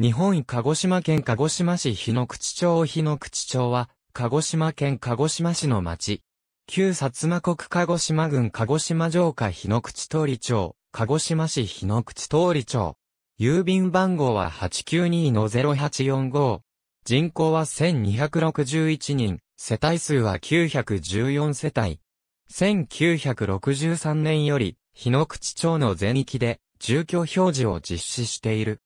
日本鹿児島県鹿児島市日の口町日の口町は、鹿児島県鹿児島市の町。旧薩摩国鹿児島郡鹿児島城下日の口通り町、鹿児島市日の口通り町。郵便番号は892-0845。人口は1261人、世帯数は914世帯。1963年より、日の口町の全域で、住居表示を実施している。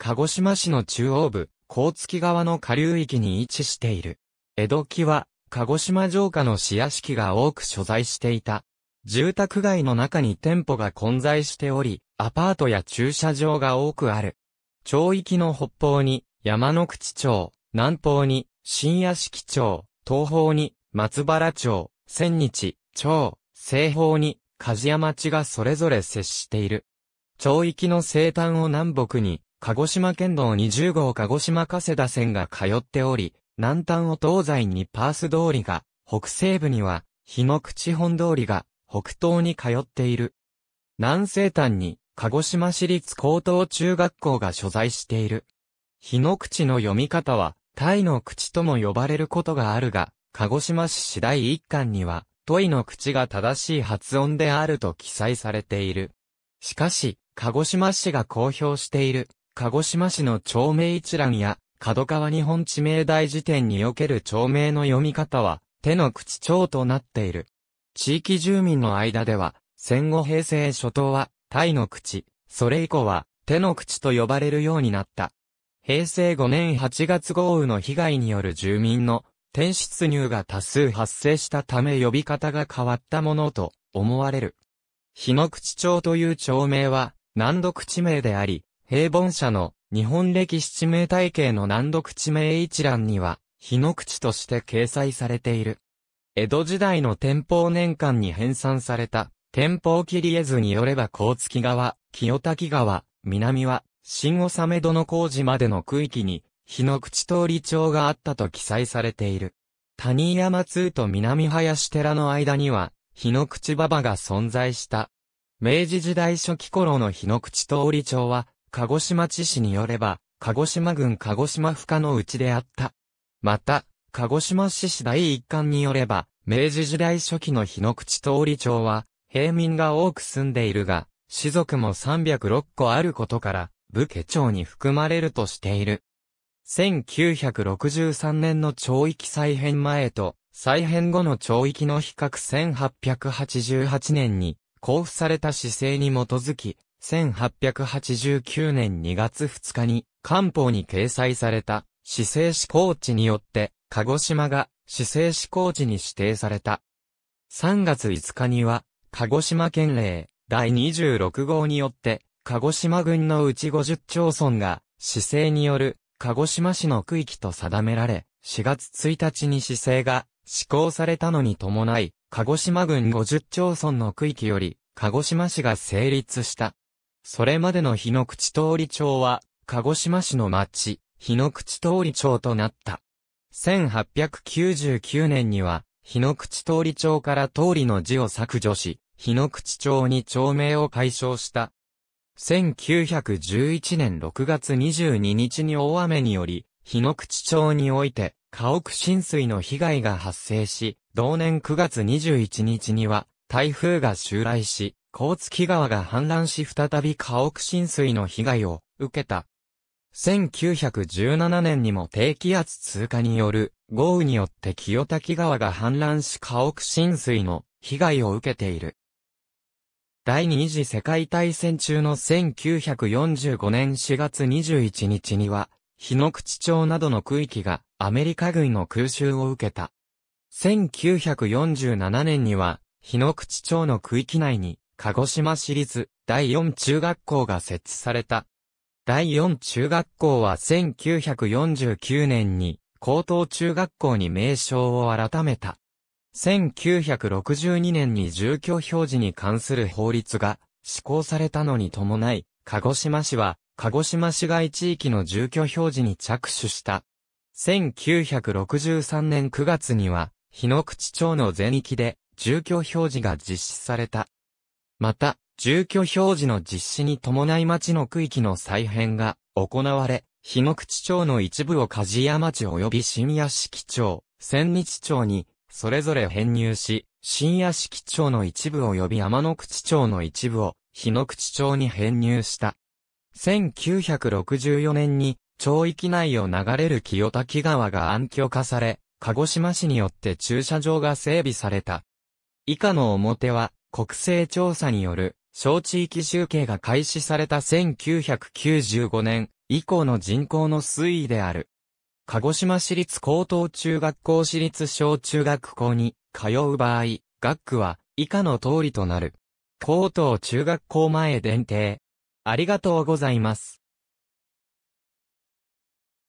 鹿児島市の中央部、甲月川の下流域に位置している。江戸期は、鹿児島城下の市屋敷が多く所在していた。住宅街の中に店舗が混在しており、アパートや駐車場が多くある。町域の北方に、山の口町、南方に、新屋敷町、東方に、松原町、千日、町、西方に、鍛冶屋町がそれぞれ接している。町域の西端を南北に、鹿児島県道20号鹿児島加世田線が通っており、南端を東西にパース通りが、北西部には、日の口本通りが、北東に通っている。南西端に、鹿児島市立高等中学校が所在している。日の口の読み方は、タイの口とも呼ばれることがあるが、鹿児島市市第一巻には、トイの口が正しい発音であると記載されている。しかし、鹿児島市が公表している鹿児島市の町名一覧や、角川日本地名大辞典における町名の読み方は、手の口町となっている。地域住民の間では、戦後平成初頭は、タイの口、それ以降は、手の口と呼ばれるようになった。平成5年8月豪雨の被害による住民の、転出入が多数発生したため呼び方が変わったものと思われる。日の口町という町名は、南読地名であり、平凡社の日本歴史地名体系の難読地名一覧には、日の口として掲載されている。江戸時代の天保年間に編纂された、天保切り絵図によれば甲月川、清滝川、南は、新納戸の工事までの区域に、日の口通り町があったと記載されている。谷山通と南林寺の間には、日の口馬場が存在した。明治時代初期頃の日の口通り町は、鹿児島知事によれば、鹿児島郡鹿児島府下のうちであった。また、鹿児島市市第一巻によれば、明治時代初期の日の口通り町は、平民が多く住んでいるが、士族も306個あることから、武家町に含まれるとしている。1963年の町域再編前と、再編後の町域の比較1888年に、交付された姿勢に基づき、1889年2月2日に、官報に掲載された、市政施行地によって、鹿児島が市政施行地に指定された。3月5日には、鹿児島県令第26号によって、鹿児島郡のうち50町村が、市政による鹿児島市の区域と定められ、4月1日に市政が施行されたのに伴い、鹿児島郡50町村の区域より、鹿児島市が成立した。それまでの日の口通り町は、鹿児島市の町、日の口通り町となった。1899年には、日の口通り町から通りの字を削除し、日の口町に町名を解消した。1911年6月22日に大雨により、日の口町において、家屋浸水の被害が発生し、同年9月21日には、台風が襲来し、甲月川が氾濫し再び家屋浸水の被害を受けた。1917年にも低気圧通過による豪雨によって清滝川が氾濫し家屋浸水の被害を受けている。第二次世界大戦中の1945年4月21日には、日の口町などの区域がアメリカ軍の空襲を受けた。1947年には日野口町の区域内に、鹿児島市立第4中学校が設置された。第4中学校は1949年に高等中学校に名称を改めた。1962年に住居表示に関する法律が施行されたのに伴い、鹿児島市は鹿児島市街地域の住居表示に着手した。1963年9月には、日野口町の全域で住居表示が実施された。また、住居表示の実施に伴い町の区域の再編が行われ、日野口町の一部を梶屋町及び新屋敷町、千日町に、それぞれ編入し、新屋敷町の一部及び山野口町の一部を、日野口町に編入した。1964年に、町域内を流れる清滝川が暗渠化され、鹿児島市によって駐車場が整備された。以下の表は、国勢調査による、小地域集計が開始された1995年以降の人口の推移である。鹿児島市立高等中学校市立小中学校に通う場合、学区は以下の通りとなる。高等中学校前伝定。ありがとうございます。